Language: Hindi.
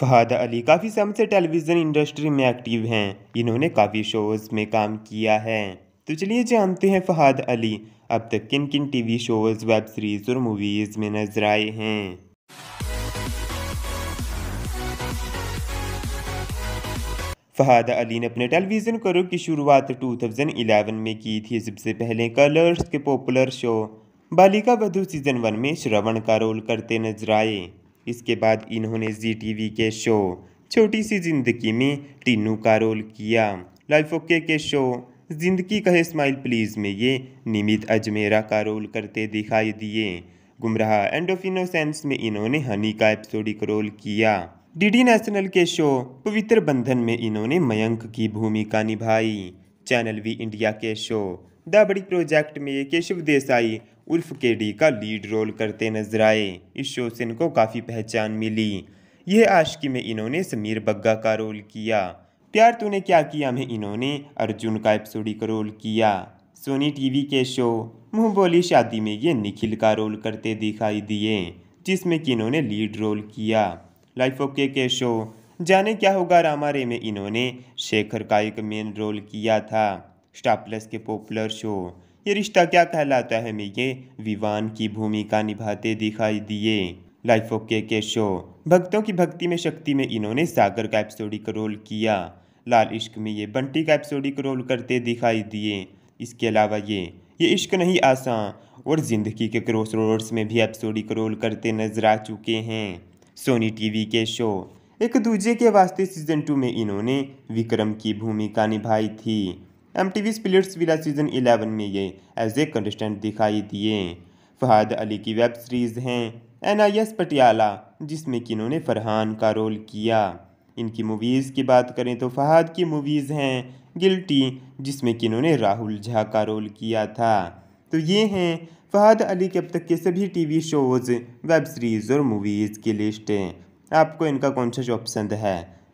फहद अली काफ़ी समय से टेलीविज़न इंडस्ट्री में एक्टिव हैं इन्होंने काफ़ी शोज़ में काम किया है तो चलिए जानते हैं फहाद अली अब तक किन किन टीवी शोज़ वेब सीरीज़ और मूवीज़ में नजर आए हैं फहद अली ने अपने टेलीविज़न करो की शुरुआत 2011 में की थी सबसे पहले कलर्स के पॉपुलर शो बालिका बधू सीज़न वन में श्रवण का रोल करते नजर आए इसके बाद इन्होंने जी टीवी के शो छोटी सी जिंदगी में टीनू का रोल किया लाइफ ओके के शो जिंदगी कहे स्माइल प्लीज़ में ये निमित अजमेरा का रोल करते दिखाई दिए गुमराह एंड ऑफ इनोसेंस में इन्होंने हनी का एपिसोडिक रोल किया डीडी नेशनल के शो पवित्र बंधन में इन्होंने मयंक की भूमिका निभाई चैनल वी इंडिया के शो द बड़ी प्रोजेक्ट में केशव देसाई उर्फ के डी का लीड रोल करते नजर आए इस शो से इनको काफ़ी पहचान मिली यह आशिकी में इन्होंने समीर बग्गा का रोल किया प्यार तूने क्या किया में इन्होंने अर्जुन का एपिसोडी का रोल किया सोनी टीवी के शो मुँह बोली शादी में ये निखिल का रोल करते दिखाई दिए जिसमें कि इन्होंने लीड रोल किया लाइफ ओके के शो जाने क्या होगा रामारे में इन्होंने शेखर का एक मेन रोल किया था स्टार प्लस के पॉपुलर शो ये रिश्ता क्या कहलाता है में ये विवान की भूमिका निभाते दिखाई दिए लाइफ ओके के शो भक्तों की भक्ति में शक्ति में इन्होंने सागर का एपिसोडिक रोल किया लाल इश्क में ये बंटी का एपिसोडिक रोल करते दिखाई दिए इसके अलावा ये ये इश्क नहीं आसान और ज़िंदगी के क्रॉस रोड्स में भी एपिसोडिक रोल करते नजर आ चुके हैं सोनी टीवी के शो एक दूजे के वास्ते सीजन टू में इन्होंने विक्रम की भूमिका निभाई थी M T V Splitsvilla season 11 में ये एज ए कंटेस्टेंट दिखाई दिए फहद अली की वेब सीरीज़ हैं एन आई एस पटियाला जिसमें कि इन्होंने फरहान का रोल किया इनकी मूवीज़ की बात करें तो फहद की मूवीज़ हैं गिल्टी जिसमें कि इन्होंने राहुल झा का रोल किया था तो ये हैं फहद अली के अब तक के सभी टीवी शोज़ वेब सीरीज़ और मूवीज़ की लिस्ट आपको इनका कौन सा शो पसंद है